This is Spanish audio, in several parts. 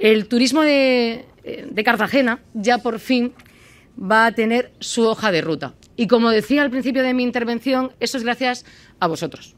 El turismo eh, de, Cartagena ya por fin va a tener su hoja de ruta. Y como decía al principio de mi intervención, eso es gracias a vosotros,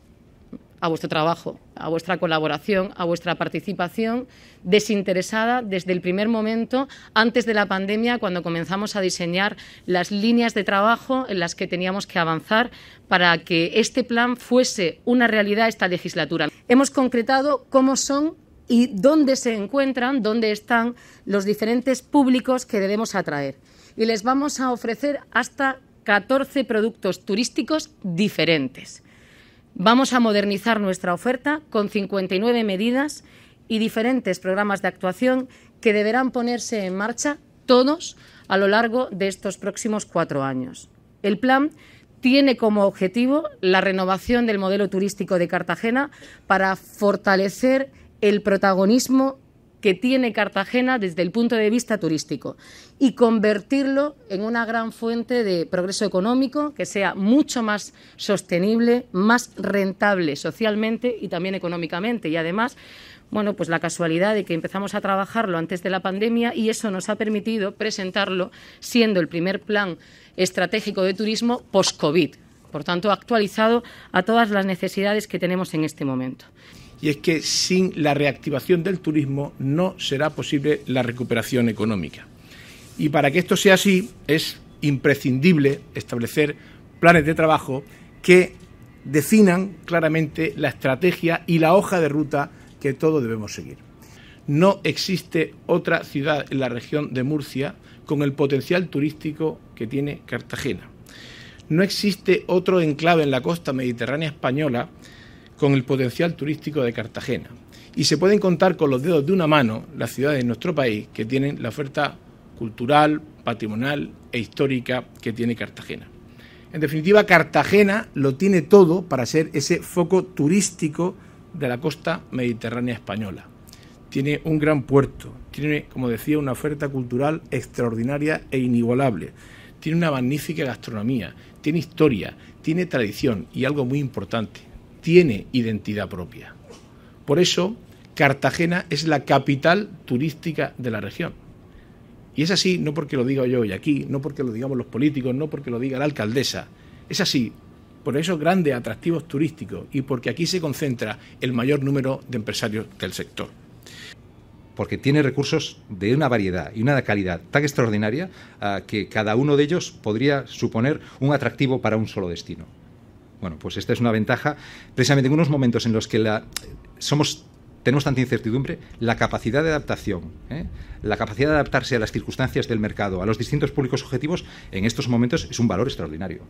a vuestro trabajo, a vuestra colaboración, a vuestra participación desinteresada desde el primer momento, antes de la pandemia, cuando comenzamos a diseñar las líneas de trabajo en las que teníamos que avanzar para que este plan fuese una realidad esta legislatura. Hemos concretado cómo son y dónde se encuentran, dónde están los diferentes públicos que debemos atraer. Y les vamos a ofrecer hasta 14 productos turísticos diferentes. Vamos a modernizar nuestra oferta con 59 medidas y diferentes programas de actuación que deberán ponerse en marcha todos a lo largo de estos próximos cuatro años. El plan tiene como objetivo la renovación del modelo turístico de Cartagena para fortalecer el protagonismo que tiene Cartagena desde el punto de vista turístico y convertirlo en una gran fuente de progreso económico que sea mucho más sostenible, más rentable socialmente y también económicamente. Y además, bueno, pues la casualidad de que empezamos a trabajarlo antes de la pandemia y eso nos ha permitido presentarlo siendo el primer plan estratégico de turismo post-COVID. Por tanto, actualizado a todas las necesidades que tenemos en este momento y es que sin la reactivación del turismo no será posible la recuperación económica. Y para que esto sea así es imprescindible establecer planes de trabajo que definan claramente la estrategia y la hoja de ruta que todos debemos seguir. No existe otra ciudad en la región de Murcia con el potencial turístico que tiene Cartagena. No existe otro enclave en la costa mediterránea española con el potencial turístico de Cartagena. Y se pueden contar con los dedos de una mano las ciudades de nuestro país que tienen la oferta cultural, patrimonial e histórica que tiene Cartagena. En definitiva, Cartagena lo tiene todo para ser ese foco turístico de la costa mediterránea española. Tiene un gran puerto, tiene, como decía, una oferta cultural extraordinaria e inigualable, tiene una magnífica gastronomía, tiene historia, tiene tradición y algo muy importante, tiene identidad propia. Por eso, Cartagena es la capital turística de la región. Y es así, no porque lo diga yo hoy aquí, no porque lo digamos los políticos, no porque lo diga la alcaldesa. Es así, por esos grandes atractivos turísticos y porque aquí se concentra el mayor número de empresarios del sector. Porque tiene recursos de una variedad y una calidad tan extraordinaria ah, que cada uno de ellos podría suponer un atractivo para un solo destino. Bueno, pues esta es una ventaja. Precisamente en unos momentos en los que la, somos tenemos tanta incertidumbre, la capacidad de adaptación, ¿eh? la capacidad de adaptarse a las circunstancias del mercado, a los distintos públicos objetivos, en estos momentos es un valor extraordinario.